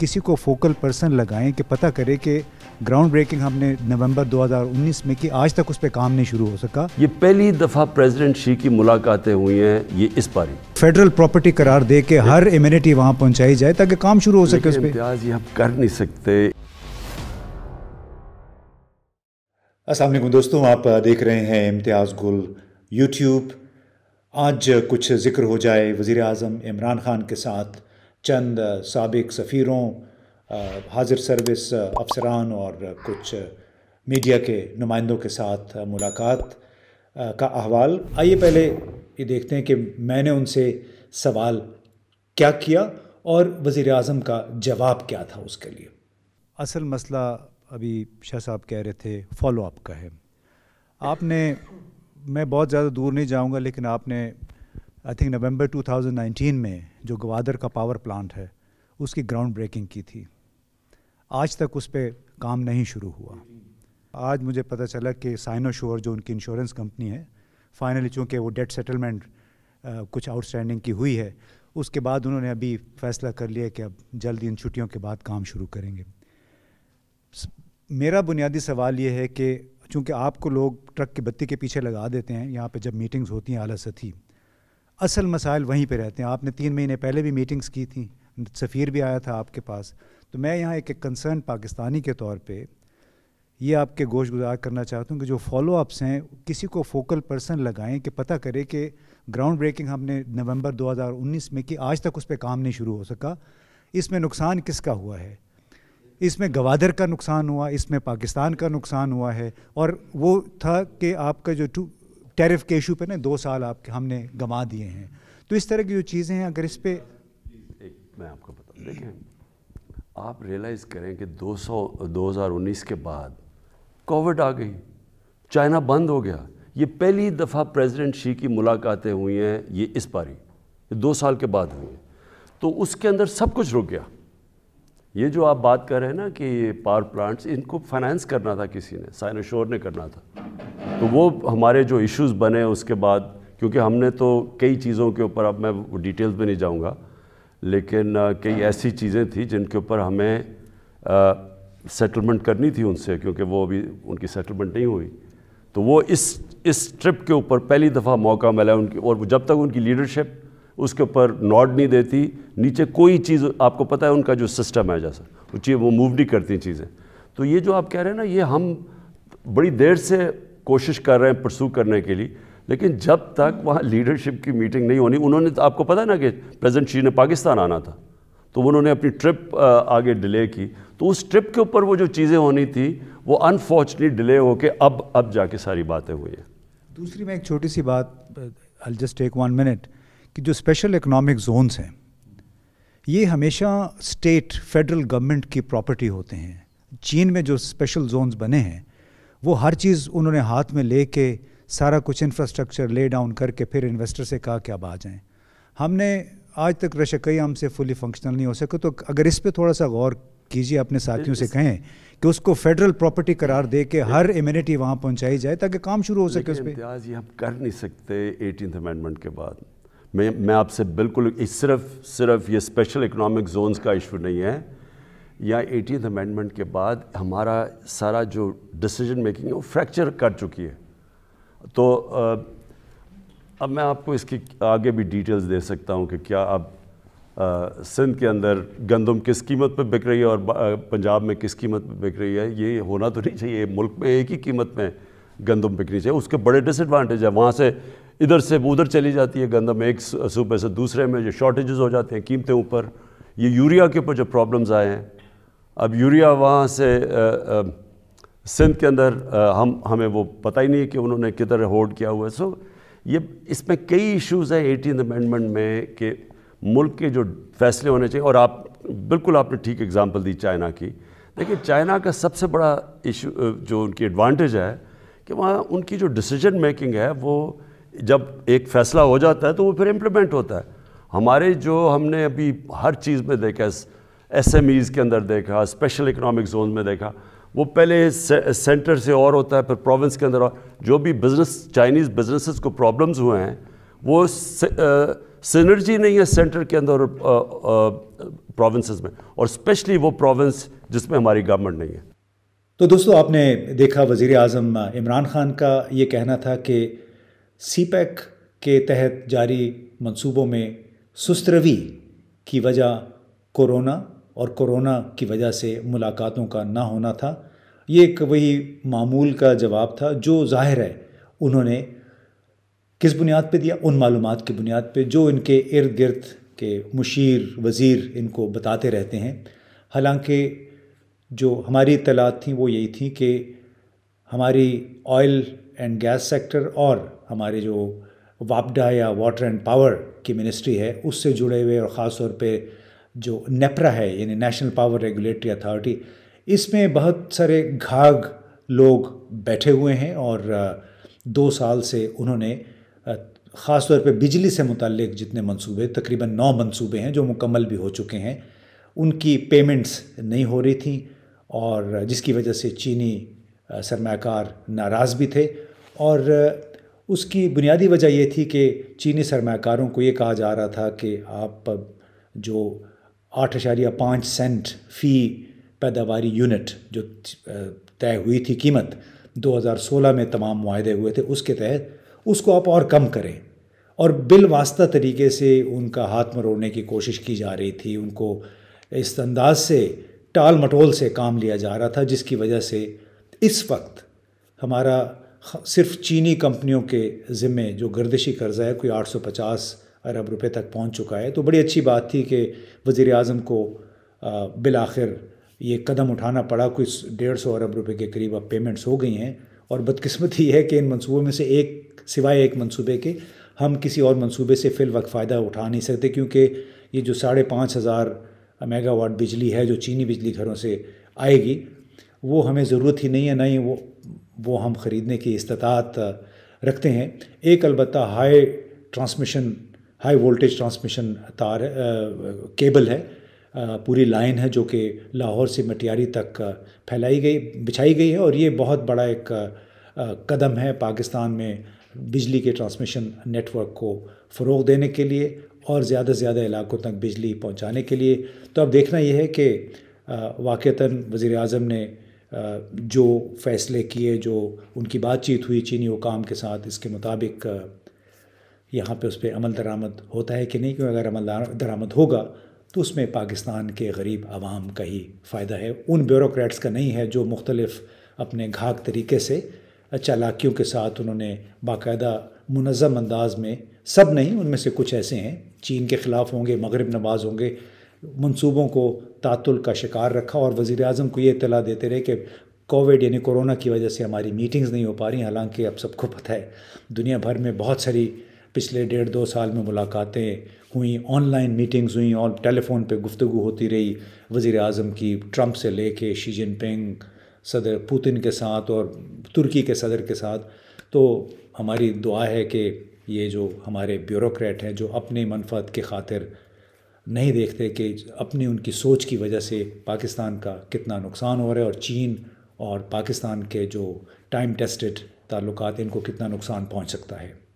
किसी को focal person लगाएं कि पता करें कि ग्राउंड ब्रेकिंग हमने नवंबर 2019 में की आज तक उस पर काम नहीं शुरू हो सका ये पहली दफ़ा प्रेसिडेंट शी की मुलाकातें हुई हैं ये इस बार फेडरल प्रॉपर्टी करार दे के हर इम्यूनिटी वहाँ पहुँचाई जाए ताकि काम शुरू हो सके उस पर ये हम कर नहीं सकते असल दोस्तों आप देख रहे हैं इम्तियाज़ गुल यूट्यूब आज कुछ जिक्र हो जाए वज़ी अजम इमरान ख़ान के साथ चंद सबक सफ़ीरों हाजिर सर्विस अफसरान और कुछ मीडिया के नुमाइंदों के साथ मुलाकात का अहवाल आइए पहले ये देखते हैं कि मैंने उनसे सवाल क्या किया और वज़ी अजम का जवाब क्या था उसके लिए असल मसला अभी शाह साहब कह रहे थे फॉलोअप का है आपने मैं बहुत ज़्यादा दूर नहीं जाऊंगा लेकिन आपने आई थिंक नवंबर 2019 में जो गवादर का पावर प्लांट है उसकी ग्राउंड ब्रेकिंग की थी आज तक उस पर काम नहीं शुरू हुआ आज मुझे पता चला कि साइनोशोर जो उनकी इंश्योरेंस कंपनी है फाइनली चूँकि वो डेट सेटलमेंट कुछ आउटस्टैंडिंग की हुई है उसके बाद उन्होंने अभी फैसला कर लिया कि अब जल्द इन छुट्टियों के बाद काम शुरू करेंगे मेरा बुनियादी सवाल ये है कि चूँकि आपको लोग ट्रक की बत्ती के पीछे लगा देते हैं यहाँ पे जब मीटिंग्स होती हैं आला सथी असल मसाइल वहीं पे रहते हैं आपने तीन महीने पहले भी मीटिंग्स की थी सफ़ीर भी आया था आपके पास तो मैं यहाँ एक एक कंसर्न पाकिस्तानी के तौर पे ये आपके गोश गुजार करना चाहता हूँ कि जो फॉलो अप्स हैं किसी को फोकल पर्सन लगाएं कि पता करें कि ग्राउंड ब्रेकिंग हमने नवंबर 2019 में कि आज तक उस पर काम नहीं शुरू हो सका इसमें नुकसान किसका हुआ है इसमें गवादर का नुकसान हुआ इसमें पाकिस्तान का नुकसान हुआ है और वो था कि आपका जो टू टैरिफ के इशू पे ना दो साल आप हमने गंवा दिए हैं तो इस तरह की जो चीज़ें हैं अगर इस पर मैं आपको बता देखें आप रियलाइज़ करें कि 200 2019 के बाद कोविड आ गई चाइना बंद हो गया ये पहली दफ़ा प्रेसिडेंट शी की मुलाकातें हुई हैं ये इस बारी दो साल के बाद हुई हैं तो उसके अंदर सब कुछ रुक गया ये जो आप बात कर रहे हैं ना कि ये पावर प्लांट्स इनको फाइनेंस करना था किसी ने साइनोशोर ने करना था तो वो हमारे जो इश्यूज़ बने उसके बाद क्योंकि हमने तो कई चीज़ों के ऊपर अब मैं डिटेल्स में नहीं जाऊँगा लेकिन कई ऐसी चीज़ें थी जिनके ऊपर हमें सेटलमेंट करनी थी उनसे क्योंकि वो अभी उनकी सेटलमेंट नहीं हुई तो वो इस इस ट्रिप के ऊपर पहली दफ़ा मौका मिला उनकी और जब तक उनकी लीडरशिप उसके ऊपर नॉड नहीं देती नीचे कोई चीज़ आपको पता है उनका जो सिस्टम है जैसा वो चीज़ वो मूव नहीं करती चीज़ें तो ये जो आप कह रहे हैं ना ये हम बड़ी देर से कोशिश कर रहे हैं प्रसू करने के लिए लेकिन जब तक वहाँ लीडरशिप की मीटिंग नहीं होनी उन्होंने तो आपको पता ना कि प्रेजिडेंट शी ने पाकिस्तान आना था तो उन्होंने अपनी ट्रिप आगे डिले की तो उस ट्रिप के ऊपर वो जो चीज़ें होनी थी वो अनफॉर्चुनेट डिले के अब अब जाके सारी बातें हुई हैं दूसरी मैं एक छोटी सी बात आई जस्ट टेक वन मिनट कि जो स्पेशल इकोनॉमिक जोन्स हैं ये हमेशा स्टेट फेडरल गवर्नमेंट की प्रॉपर्टी होते हैं चीन में जो स्पेशल जोन्स बने हैं वो हर चीज़ उन्होंने हाथ में ले के सारा कुछ इंफ्रास्ट्रक्चर ले डाउन करके फिर इन्वेस्टर से कहा कि अब आ जाएं हमने आज तक कई हमसे फुली फंक्शनल नहीं हो सके तो अगर इस पर थोड़ा सा गौर कीजिए अपने साथियों से कहें कि उसको फेडरल प्रॉपर्टी करार दे के हर इम्यूनिटी वहाँ पहुँचाई जाए ताकि काम शुरू हो सके उस पर आज ये हम कर नहीं सकते एटीन अमेंडमेंट के बाद मैं मैं आपसे बिल्कुल सिर्फ सिर्फ ये स्पेशल इकोनॉमिक जोन्स का इशू नहीं है या एटीन अमेंडमेंट के बाद हमारा सारा जो डिसीजन मेकिंग है वो फ्रैक्चर कर चुकी है तो अब मैं आपको इसकी आगे भी डिटेल्स दे सकता हूँ कि क्या अब सिंध के अंदर गंदम किस कीमत पर बिक रही है और पंजाब में किस कीमत पर बिक रही है ये होना तो नहीं चाहिए मुल्क में एक ही कीमत में गंदम बिकनी चाहिए उसके बड़े डिसएडवांटेज है वहाँ से इधर से उधर चली जाती है गंदम एक सूबे से दूसरे में जो शॉर्टेजेस हो जाते हैं कीमतें ऊपर ये यूरिया के ऊपर जो प्रॉब्लम्स आए हैं अब यूरिया वहाँ से सिंध के अंदर हम हमें वो पता ही नहीं है कि उन्होंने किधर होल्ड किया हुआ है सो ये इसमें कई इश्यूज़ हैं एटीन अमेंडमेंट में कि मुल्क के जो फैसले होने चाहिए और आप बिल्कुल आपने ठीक एग्जांपल दी चाइना की देखिए चाइना का सबसे बड़ा इशू जो उनकी एडवांटेज है कि वहाँ उनकी जो डिसीजन मेकिंग है वो जब एक फ़ैसला हो जाता है तो वो फिर इम्प्लीमेंट होता है हमारे जो हमने अभी हर चीज़ में देखा है ईज़ के अंदर देखा स्पेशल इकोनॉमिक जोन में देखा वो पहले से, सेंटर से और होता है फिर प्रोविंस के अंदर और जो भी बिजनेस चाइनीज़ बिजनेसेस को प्रॉब्लम्स हुए हैं वो सिनर्जी नहीं है सेंटर के अंदर प्रोविंसेस में और स्पेशली वो प्रोविंस जिसमें हमारी गवर्नमेंट नहीं है तो दोस्तों आपने देखा वज़ी अजम इमरान ख़ान का ये कहना था कि सी पैक e के तहत जारी मनसूबों में सुस्त रवि की वजह कोरोना और कोरोना की वजह से मुलाकातों का ना होना था ये एक वही मामूल का जवाब था जो जाहिर है उन्होंने किस बुनियाद पे दिया उन मालूम की बुनियाद पे जो इनके इर्द गिर्द के मुशीर वज़ीर इनको बताते रहते हैं हालांकि जो हमारी इतलात थी वो यही थी कि हमारी ऑयल एंड गैस सेक्टर और हमारे जो वापडा या वाटर एंड पावर की मिनिस्ट्री है उससे जुड़े हुए और ख़ास तौर पर जो नेपरा है यानी नेशनल पावर रेगुलेटरी अथॉरिटी इसमें बहुत सारे घाघ लोग बैठे हुए हैं और दो साल से उन्होंने ख़ास तौर पे बिजली से मुतलक जितने मंसूबे तकरीबन नौ मंसूबे हैं जो मुकम्मल भी हो चुके हैं उनकी पेमेंट्स नहीं हो रही थी और जिसकी वजह से चीनी सरमाकार नाराज़ भी थे और उसकी बुनियादी वजह यह थी कि चीनी सरमाकारों को ये कहा जा रहा था कि आप जो आठ अशारिया पाँच सेंट फ़ी पैदावार यूनिट जो तय हुई थी कीमत 2016 में तमाम माहे हुए थे उसके तहत उसको आप और कम करें और बिल वास्ता तरीके से उनका हाथ मरोड़ने की कोशिश की जा रही थी उनको इस अंदाज से टाल मटोल से काम लिया जा रहा था जिसकी वजह से इस वक्त हमारा सिर्फ चीनी कंपनियों के ज़िम्मे जो गर्दिशी कर्ज़ा है कोई 850 अरब रुपए तक पहुंच चुका है तो बड़ी अच्छी बात थी कि वज़ी अजम को बिल आखिर ये कदम उठाना पड़ा कुछ डेढ़ सौ अरब रुपए के करीब अब पेमेंट्स हो गई हैं और बदकस्मती है कि इन मंसूबों में से एक सिवाय एक मनसूबे के हम किसी और मनसूबे से फ़िल वक्त फ़ायदा उठा नहीं सकते क्योंकि ये जो साढ़े पाँच हज़ार मेगावाट बिजली है जो चीनी बिजली घरों से आएगी वो हमें ज़रूरत ही नहीं है ना ही वो वो हम ख़रीदने की इस्तात रखते हैं एक अलबत्त high transmission high voltage transmission तार केबल है पूरी लाइन है जो कि लाहौर से मटियारी तक फैलाई गई बिछाई गई है और ये बहुत बड़ा एक कदम है पाकिस्तान में बिजली के ट्रांसमिशन नेटवर्क को फ़रोग देने के लिए और ज़्यादा से ज़्यादा इलाकों तक बिजली पहुंचाने के लिए तो अब देखना यह है कि वाक़ता वज़ी अजम ने जो फ़ैसले किए जो उनकी बातचीत हुई चीनी हुकाम के साथ इसके मुताबिक यहाँ पे उस पर अमल दरामद होता है कि नहीं क्यों अगर अमल दरामद होगा तो उसमें पाकिस्तान के गरीब आवाम का ही फ़ायदा है उन ब्यूरोक्रेट्स का नहीं है जो मुख्तलफ़ अपने घाक तरीके से चालाकियों अच्छा के साथ उन्होंने बाकायदा मनज़म अंदाज में सब नहीं उनमें से कुछ ऐसे हैं चीन के ख़िलाफ़ होंगे मगरब नवाज़ होंगे मनसूबों को तातुल का शिकार रखा और वज़ी अजम को ये इतला देते रहे कि कोविड यानी कोरोना की वजह से हमारी मीटिंग्स नहीं हो पा रही हालांकि अब सबको पता है दुनिया भर में बहुत सारी पिछले डेढ़ दो साल में मुलाकातें हुई ऑनलाइन मीटिंग्स हुई और टेलीफोन पे गुफ्तु होती रही वज़ी अजम की ट्रंप से ले कर शी जिनपिंग सदर पुतिन के साथ और तुर्की के सदर के साथ तो हमारी दुआ है कि ये जो हमारे ब्यूरोक्रेट हैं जो अपने मनफत के खातिर नहीं देखते कि अपनी उनकी सोच की वजह से पाकिस्तान का कितना नुकसान हो रहा है और चीन और पाकिस्तान के जो टाइम टेस्टेड ताल्लुक इनको कितना नुकसान पहुंच सकता है